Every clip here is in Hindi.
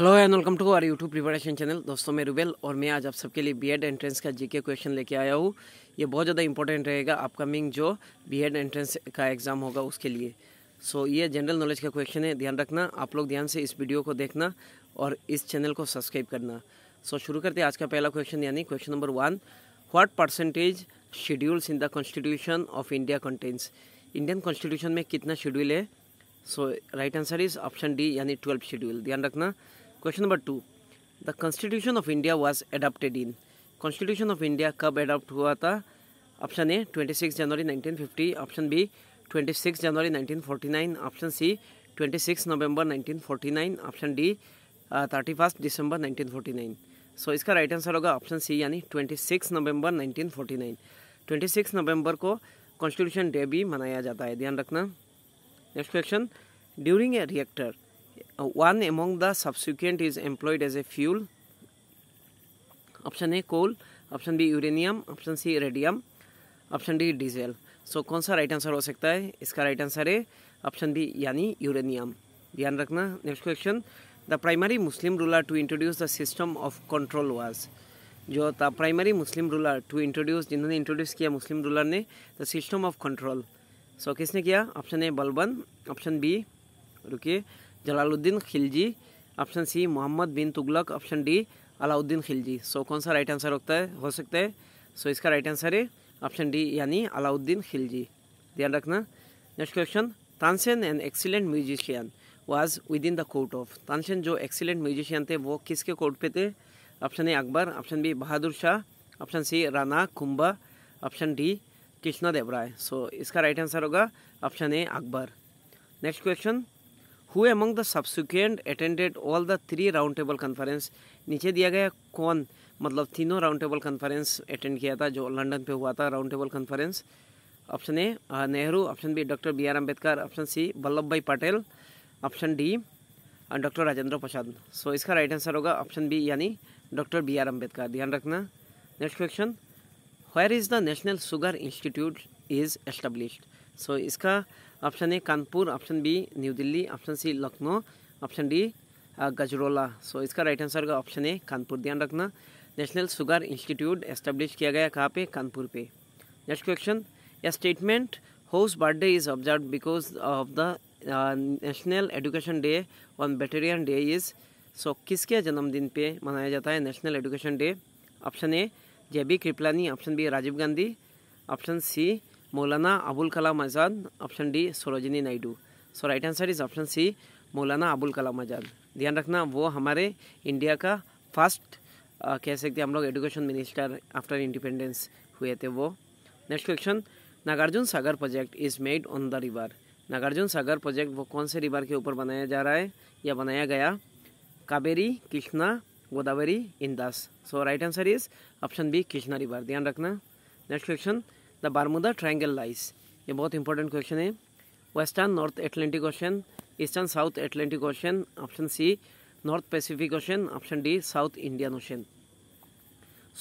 hello and welcome to our YouTube preparation channel दोस्तों मैं रुबेल और मैं आज आप सबके लिए बीएड एंट्रेंस का जीके क्वेश्चन लेके आया हूँ ये बहुत ज़्यादा इंपॉर्टेंट रहेगा अपकमिंग जो बीएड एंट्रेंस का एग्ज़ाम होगा उसके लिए सो so, ये जनरल नॉलेज का क्वेश्चन है ध्यान रखना आप लोग ध्यान से इस वीडियो को देखना और इस चैनल को सब्सक्राइब करना सो so, शुरू करते हैं आज का पहला क्वेश्चन यानी question number one what percentage schedules in the constitution of India contains Indian constitution में कितना शेड्यूल है so right answer is option D यानी ट्वेल्व शेड्यूल ध्यान रखना question number two the constitution of India was adapted in constitution of India कब एडॉप्ट हुआ था ऑप्शन ए ट्वेंटी सिक्स जनवरी nineteen fifty option B twenty six जनवरी nineteen forty nine option C twenty six नवंबर nineteen forty nine option D thirty first दिसंबर नाइनटीन फोर्टी नाइन सो इसका राइट आंसर होगा ऑप्शन सी यानी ट्वेंटी सिक्स नवंबर nineteen forty nine twenty six नवंबर को कॉन्स्टिट्यूशन डे भी मनाया जाता है ध्यान रखना next question during a reactor one among the subsequent is employed as a fuel option a coal option b uranium option c radium option D diesel so कौन सा राइट आंसर हो सकता है इसका राइट आंसर है ऑप्शन बी यानी यूरेनियम ध्यान रखना next question the primary Muslim ruler to introduce the system of control was जो था primary Muslim ruler to introduce जिन्होंने इंट्रोड्यूस किया मुस्लिम रूलर ने the system of control so किसने किया option A Balban option B रुकिए जलालुद्दीन खिलजी ऑप्शन सी मोहम्मद बिन Tughlaq option D Alauddin Khilji so कौन सा राइट आंसर होता है हो सकता है सो इसका राइट आंसर है ऑप्शन डी यानी अलाउद्दीन खिलजी ध्यान रखना next question Tansen an excellent musician was within the court of Tansen जो एक्सीलेंट म्यूजिशियन थे वो किसके कोर्ट पे थे option A Akbar option B Bahadur Shah option C Rana Kumbha option D Krishna Devaraya so इसका राइट आंसर होगा option A Akbar next question who among the subsequent attended all the three round table conference नीचे दिया गया कौन मतलब तीनों राउंड टेबल कॉन्फ्रेंस अटेंड किया था जो लंदन पे हुआ था round table conference option A Nehru option B doctor B R Ambedkar option C Vallabh bhai Patel option D doctor Rajendra Prasad so इसका राइट आंसर होगा ऑप्शन बी यानी डॉक्टर बी आर अम्बेडकर ध्यान रखना next question where is the national sugar institute is established so इसका option A Kanpur option B new Delhi option C Lucknow option D Gajraula so इसका राइट आंसर का ऑप्शन ए कानपुर ध्यान रखना नेशनल शुगर इंस्टीट्यूट एस्टेब्लिश किया गया कहाँ पे कानपुर पे नेक्स्ट क्वेश्चन या statement house birthday is observe because of the national education day on बेटेरियन डे इज सो किसके जन्मदिन पे मनाया जाता है national education day option A J B Kripalani option B Rajiv Gandhi option C Maulana Abul Kalam Azad option D Sarojini Naidu so right answer is option C Maulana Abul Kalam आज़ाद ध्यान रखना वो हमारे इंडिया का फर्स्ट कह सकते हम लोग एजुकेशन मिनिस्टर आफ्टर इंडिपेंडेंस हुए थे वो next question Nagarjuna Sagar project is made on the river Nagarjuna Sagar project वो कौन से रिवर के ऊपर बनाया जा रहा है या बनाया गया Kaveri Krishna Godavari Indus so right answer is option B Krishna river ध्यान रखना next question the Bermuda triangle lies ये बहुत इंपॉर्टेंट क्वेश्चन है western north Atlantic ocean eastern south Atlantic ocean option C north Pacific ocean option D south Indian ocean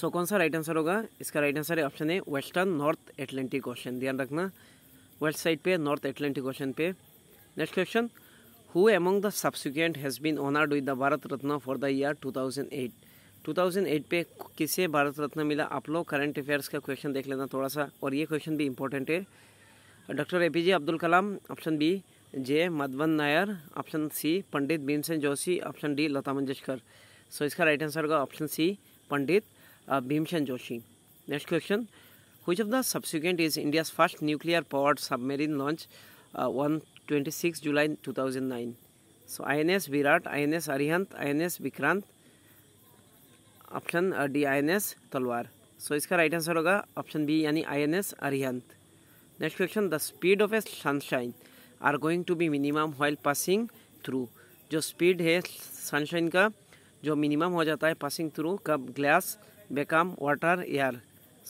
so कौन सा राइट आंसर होगा इसका राइट आंसर है option A western north Atlantic ocean ध्यान रखना वेस्ट साइड पे नॉर्थ एटलांटिक ओशन पे next question who among the subsequent has been honoured with the Bharat Ratna for the year at 2008 पे किसे भारत रत्न मिला आप लोग करंट अफेयर्स का क्वेश्चन देख लेना थोड़ा सा और ये क्वेश्चन भी इंपॉर्टेंट है doctor A P J Abdul Kalam option B J Madhavan Nair option C Pandit Bhimsen Joshi option D Lata Mangeshkar so इसका राइट आंसर होगा option C Pandit Bhimsen Joshi next question which of the subsequent is India's first nuclear powered submarine launch one जुलाई two so I Virat I N INS Arihant, INS option D I N S Talwar so इसका राइट आंसर होगा ऑप्शन बी यानी I N S Arihant next question the speed of a sunshine are going to be minimum while passing through जो स्पीड है सनशाइन का जो मिनिमम हो जाता है पासिंग थ्रू कब glass vacuum water air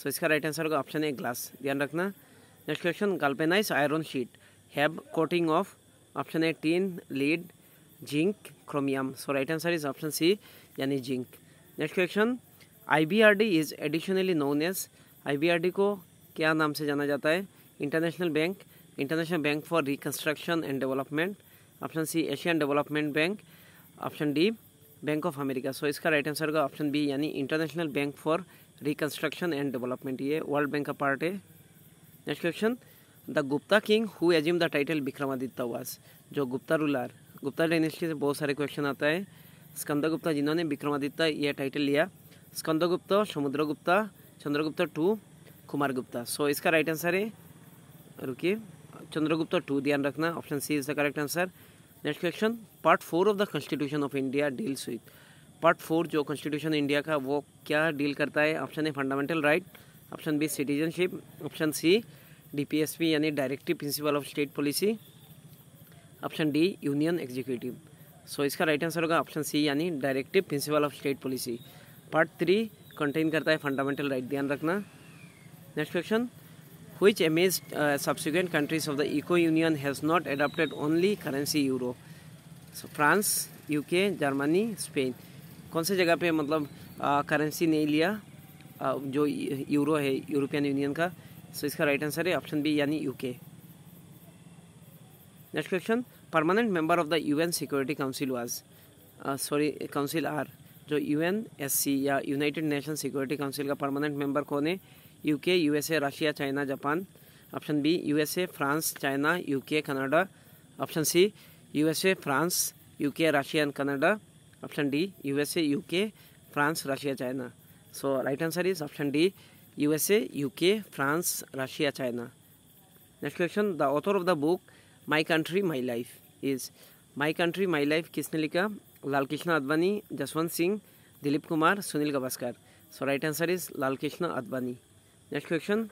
so इसका राइट आंसर होगा ऑप्शन ए ग्लास ध्यान रखना next question galvanised iron sheet have coating of option A tin lead zinc chromium so right answer is option C यानी zinc next question IBRD is additionally known as IBRD को क्या नाम से जाना जाता है international bank international bank for reconstruction and development option C Asian development bank option D bank of America so इसका राइट आंसर होगा ऑप्शन बी यानी international bank for reconstruction and development ये वर्ल्ड बैंक का पार्ट है next question the Gupta king who assumed the title Vikramaditya was जो गुप्ता रूलर गुप्ता डायनेस्टी से बहुत सारे क्वेश्चन आता है स्कंदगुप्ता जिन्होंने विक्रमादित्य यह टाइटल लिया स्कंदगुप्त समुद्रगुप्त चंद्रगुप्त टू कुमार गुप्ता सो इसका राइट आंसर है रुकिए चंद्रगुप्त टू ध्यान रखना option C is the correct answer next question part four of the constitution of India deals with part four जो कॉन्स्टिट्यूशन इंडिया का वो क्या डील करता है option A fundamental right option B citizenship option C DPSP यानी directive principle of state policy option D union executive so इसका राइट आंसर होगा ऑप्शन सी यानी directive principle of state policy part three contain करता है फंडामेंटल राइट ध्यान रखना next question who among subsequent countries of the euro union has not adopted only currency euro France UK Germany Spain कौन से जगह पे मतलब करेंसी uh, नहीं लिया आ, uh, जो यूरो e, है यूरोपियन यूनियन का सो so इसका राइट आंसर है ऑप्शन बी यानी UK next question permanent member of the UN security council was sorry council are जो यू एन एस सी या यूनाइटेड नेशन सिक्योरिटी काउंसिल का परमानेंट मेंबर कौन है UK USA Russia China Japan option B USA France China UK Canada option C USA France UK Russia and Canada option D USA UK France Russia China so right answer is option D USA UK France Russia China next question the author of the book my country my life is my country my life किसने लिखा Lal Krishna Advani Jaswant Singh Dilip Kumar Sunil Gavaskar so right answer is Lal Krishna Advani next question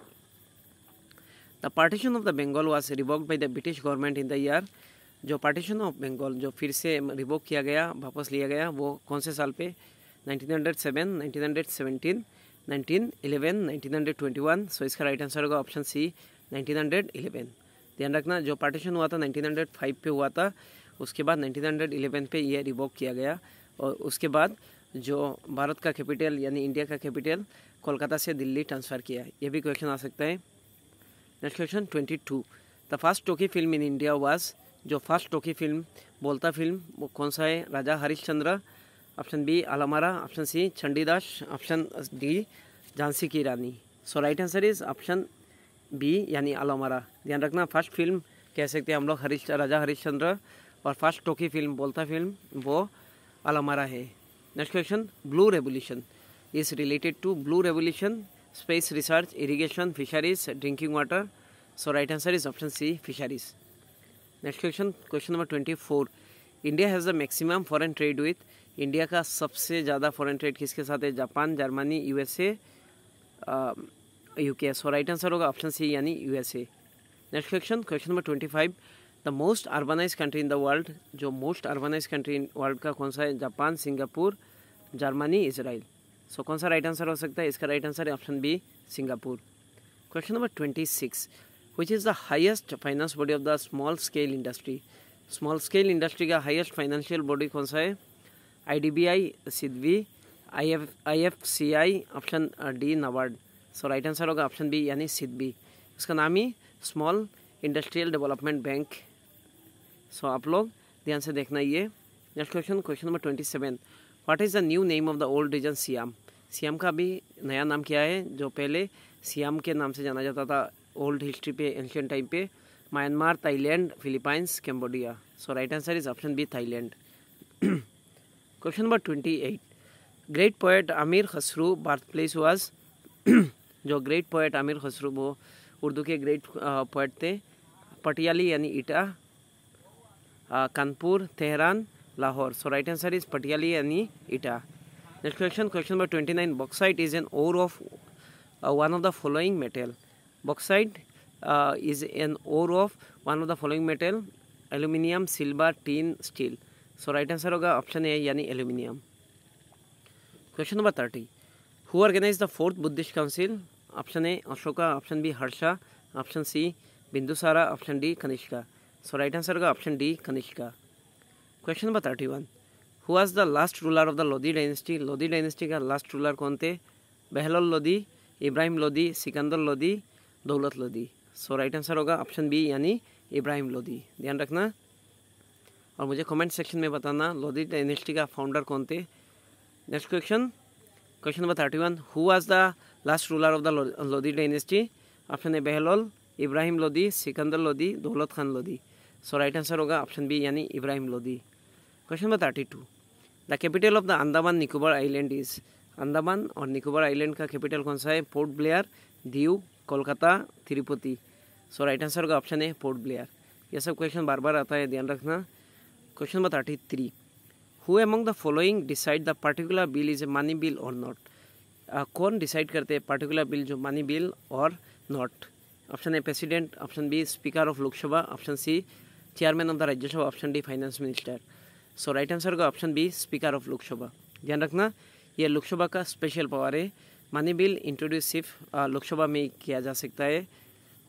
the partition of the Bengal was revoke by the British government in the year जो पार्टीशन ऑफ बंगाल जो फिर से रिवोक किया गया वापस लिया गया वो कौन से साल पे 1907, 1917, 1911, 1921 सो so इसका राइट आंसर होगा ऑप्शन सी 1911 ध्यान रखना जो पार्टीशन हुआ था 1905 पे हुआ था उसके बाद 1911 पे ये रिवोक किया गया और उसके बाद जो भारत का कैपिटल यानी इंडिया का कैपिटल कोलकाता से दिल्ली ट्रांसफ़र किया ये भी क्वेश्चन आ सकता है next question twenty two the first talkie film in India was जो फर्स्ट टोकी फिल्म बोलता फिल्म वो कौन सा है Raja Harishchandra option B Alam Ara option C Chandidas option D Jhansi ki Rani so right answer is option B यानी अलोमरा ध्यान रखना फर्स्ट फिल्म कह सकते हैं हम लोग हरीश राजा हरिश्चंद्र और फर्स्ट टोकी फिल्म बोलता फिल्म वो अलोमरा है next question blue revolution is related to blue revolution space research irrigation fisheries drinking water so right answer is option C fisheries next question question number twenty four India has the maximum foreign trade with India का सबसे ज़्यादा फॉरेन ट्रेड किसके साथ है Japan Germany USA UK so right answer होगा ऑप्शन सी यानी USA next question question number twenty five the most urbanize country in the world जो most urbanize country in world का कौन सा है Japan Singapore Germany Israel so कौन सा राइट आंसर हो सकता है इसका राइट आंसर है option B Singapore question number twenty six which is the highest finance body of the small scale industry small scale industry का हाइस्ट फाइनेंशियल बॉडी कौन सा है I D B I सिद्वी I F I F C I option D NABARD so right answer होगा ऑप्शन बी यानी सिद बी उसका नाम ही small industrial development bank so आप लोग ध्यान से देखना ये next question question number twenty seven what is the new name of the old region Siam Siam का भी नया नाम क्या है जो पहले सियाम के नाम से जाना जाता था ओल्ड हिस्ट्री पे एंशियन टाइम पे Myanmar Thailand Philippines Cambodia so right answer is option B Thailand question number twenty eight great poet Amir Khusrau birth place was जो ग्रेट पोइट आमिर खसरू वो उर्दू के ग्रेट पोइट थे पटियाली यानी Etah Kanpur Tehran Lahore so right answer is Patiali यानी Etah next question question number twenty nine bauxite is an ore of one of the following metal bauxite is an ore of one of the following metal aluminium silver tin steel so right answer होगा ऑप्शन ए यानी aluminium question number thirty who organize the fourth Buddhist council option A Ashoka option B Harsha option C Bindusara option D Kanishka so right answer का option D Kanishka question number thirty one who was the last ruler of the Lodhi dynasty Lodhi dynasty का लास्ट रूलर कौन थे Bahlol Lodhi Ibrahim Lodhi Sikandar Lodhi Daulat Lodhi so right answer होगा ऑप्शन बी यानी इब्राहिम लोधी ध्यान रखना और मुझे कमेंट सेक्शन में बताना लोधी डायनेस्टी का फाउंडर कौन थे next question question number thirty one who was the last ruler of the Lodi dynasty option है Bahlol Ibrahim Lodi Sikandar Lodi Daulat Khan Lodi so right answer होगा ऑप्शन बी यानी Ibrahim Lodi question number thirty two the capital of the Andaman Nicobar island is Andaman और निकोबार आइलैंड का कैपिटल कौन सा है Port Blair Diu Kolkata Tirupati so right answer होगा ऑप्शन है पोर्ट ब्लेयर यह सब क्वेश्चन बार बार आता है ध्यान रखना question number thirty three who among the following decide the particular bill is a money bill or not कौन डिसाइड करते हैं पर्टिकुलर बिल जो money bill or not option A president option B speaker of Lok Sabha option C chairman of the Rajya Sabha option D finance minister so right answer का option B speaker of Lok Sabha ध्यान रखना यह लोकसभा का स्पेशल पावर है मनी बिल इंट्रोड्यूस सिर्फ लोकसभा में किया जा सकता है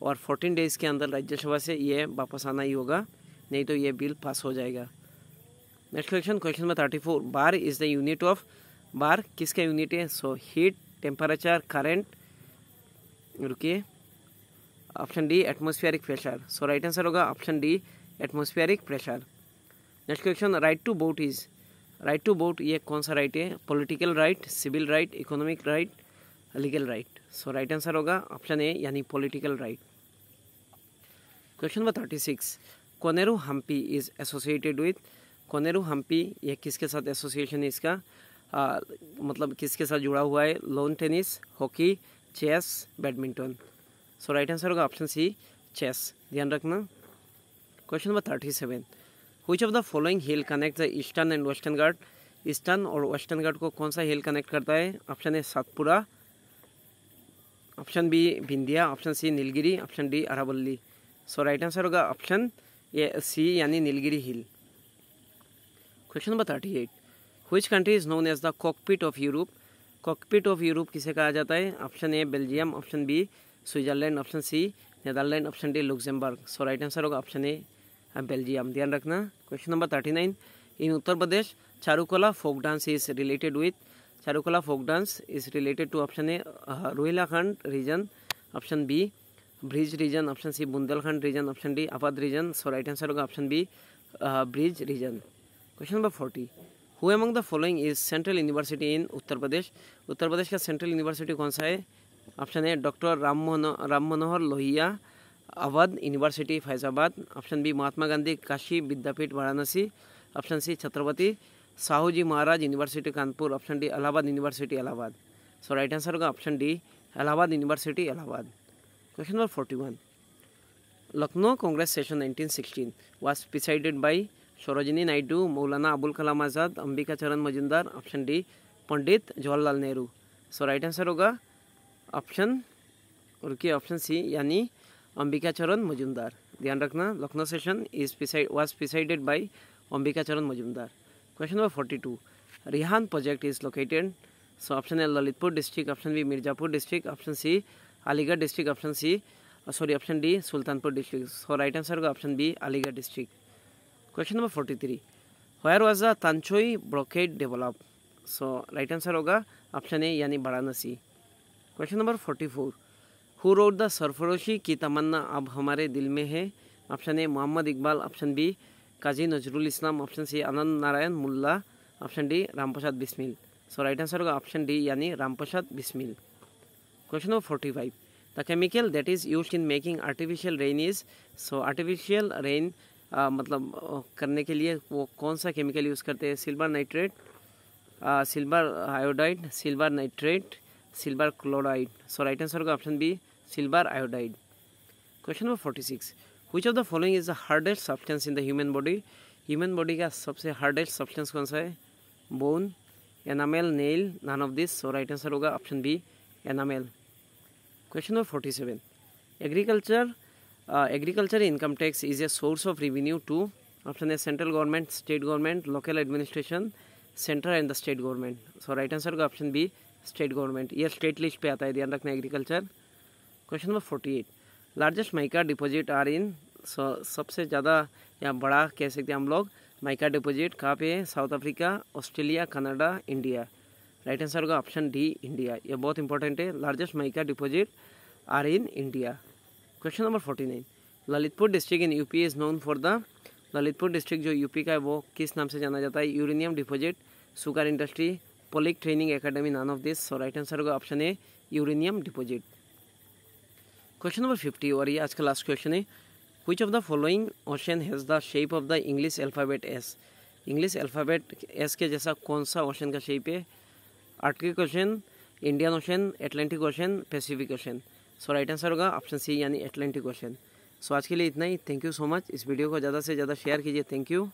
और फोर्टीन डेज के अंदर राज्यसभा से ये वापस आना ही होगा नहीं तो ये बिल पास हो जाएगा next question question number thirty four bar is the unit of bar किसका यूनिट है सो हीट टेम्परेचर करेंट रुकिए option D atmospheric pressure so right answer होगा option D atmospheric pressure next question right to vote is right to vote ये कौन सा राइट है political right civil right economic right legal right so right answer होगा ऑप्शन ए यानी political right question number thirty six Koneru Humpy is associated with Koneru Humpy यह किसके साथ एसोसिएशन है इसका आ, मतलब किसके साथ जुड़ा हुआ है lawn tennis hockey chess badminton so right answer होगा ऑप्शन सी चेस ध्यान रखना question number thirty seven which of the following hill connect the eastern and western ghat eastern और वेस्टर्न घाट को कौन सा हिल कनेक्ट करता है option A Satpura option B Vindhya option C Nilgiri option D Aravalli so right answer होगा ऑप्शन ए सी यानी Nilgiri hill question number thirty eight which country is known as the cockpit of Europe cockpit of Europe किसे कहा जाता है option A Belgium option B Switzerland option C Netherland option D Luxembourg so right answer होगा ऑप्शन ए बेल्जियम ध्यान रखना question number thirty nine in Uttar Pradesh Charkula folk dance is related with Charkula folk dance is related to option A Rohilkhand region option B Braj region option C Bundelkhand region option D Awadh region so right answer होगा option B Braj region question number forty who among the following is central university in Uttar Pradesh Uttar Pradesh का सेंट्रल यूनिवर्सिटी कौन सा है option A doctor Ram Manohar Ram Manohar Lohia Awadh university Faizabad option B Mahatma Gandhi Kashi Vidyapith Varanasi option C Chhatrapati Shahu ji Maharaj university Kanpur option D Allahabad university Allahabad so right answer होगा option D Allahabad university Allahabad question number forty one Lucknow Congress session 1916 was presided by Sarojini Naidu Maulana Abul Kalam Azad Ambika Charan Majumdar option D Pandit Jawaharlal Nehru so right answer होगा ऑप्शन के ऑप्शन सी यानी अंबिका चरण मजुमदार ध्यान रखना Lucknow session is preside was presided by Ambika Charan Majumdar question number forty two Rihand project is located so option A Lalitpur district option B Mirzapur district option C Aligarh district option C sorry option D Sultanpur district so right answer होगा option B Aligarh district question number forty three where was the Tanchoi brocade develop so right answer होगा ऑप्शन ए यानी Varanasi question number forty four who wrote the सरफरोशी की तमन्ना अब हमारे दिल में है option A Mohammad Iqbal option B Kazi Nazrul Islam option C Anand Narayan Mulla option D Ramprasad Bismil so right answer होगा ऑप्शन डी यानी Ramprasad Bismil question number forty five the chemical that is use in making artificial rain is so artificial rain आ, मतलब करने के लिए वो कौन सा केमिकल यूज़ करते हैं silver nitrate silver iodide silver nitrate silver chloride so right answer का option B silver iodide question number forty six which of the following is the hardest substance in the human body human body का सबसे हार्डेस्ट सब्सटेंस कौन सा है bone enamel nail none of this so right answer होगा option B enamel question number forty seven agriculture agriculture income tax is a source of revenue to option A central government state government local administration central and the state government so right answer का ऑप्शन बी स्टेट गवर्नमेंट यह स्टेट लिस्ट पे आता है ध्यान रखना agriculture question number forty eight largest mica deposit are in so सबसे ज़्यादा या बड़ा कह सकते हैं हम लोग माइका डिपोजिट कहाँ पे South Africa Australia Canada India right answer का ऑप्शन डी इंडिया यह बहुत इंपॉर्टेंट है largest mica deposit are in India question number forty nine Lalitpur district in UP is known for the Lalitpur district जो यूपी का है वो किस नाम से जाना जाता है uranium deposit sugar industry police training academy none of this right answer होगा option A uranium deposit question number fifty और ये आज का लास्ट क्वेश्चन है which of the following ocean has the shape of the English alphabet S English alphabet S के जैसा कौन सा ओशन का शेप है arctic question Indian ocean Atlantic ocean Pacific ocean so right answer होगा ऑप्शन सी यानी एटलांटिक ओशन सो आज के लिए इतना ही थैंक यू सो मच इस वीडियो को ज़्यादा से ज़्यादा शेयर कीजिए थैंक यू